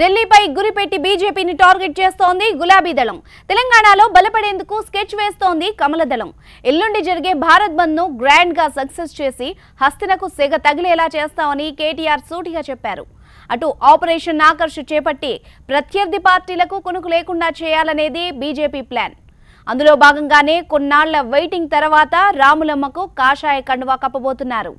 ఢిల్లీపై గురిపెట్టి బీజేపీని టార్గెట్ చేస్తోంది గులాబీ దళం తెలంగాణలో బలపడేందుకు స్కెచ్ వేస్తోంది కమల దళం ఎల్లుండి జరిగే భారత్ బంద్ ను గ్రాండ్ గా సక్సెస్ చేసి హస్తినకు సెగ తగిలేలా చేస్తామని కేటీఆర్ సూటిగా చెప్పారు అటు ఆపరేషన్ ఆకర్ష్ చేపట్టి ప్రత్యర్థి పార్టీలకు కొనుకు లేకుండా చేయాలనేది బీజేపీ ప్లాన్ అందులో భాగంగానే కొన్నాళ్ల వెయిటింగ్ తర్వాత రాములమ్మకు కాషాయ కండువా కప్పబోతున్నారు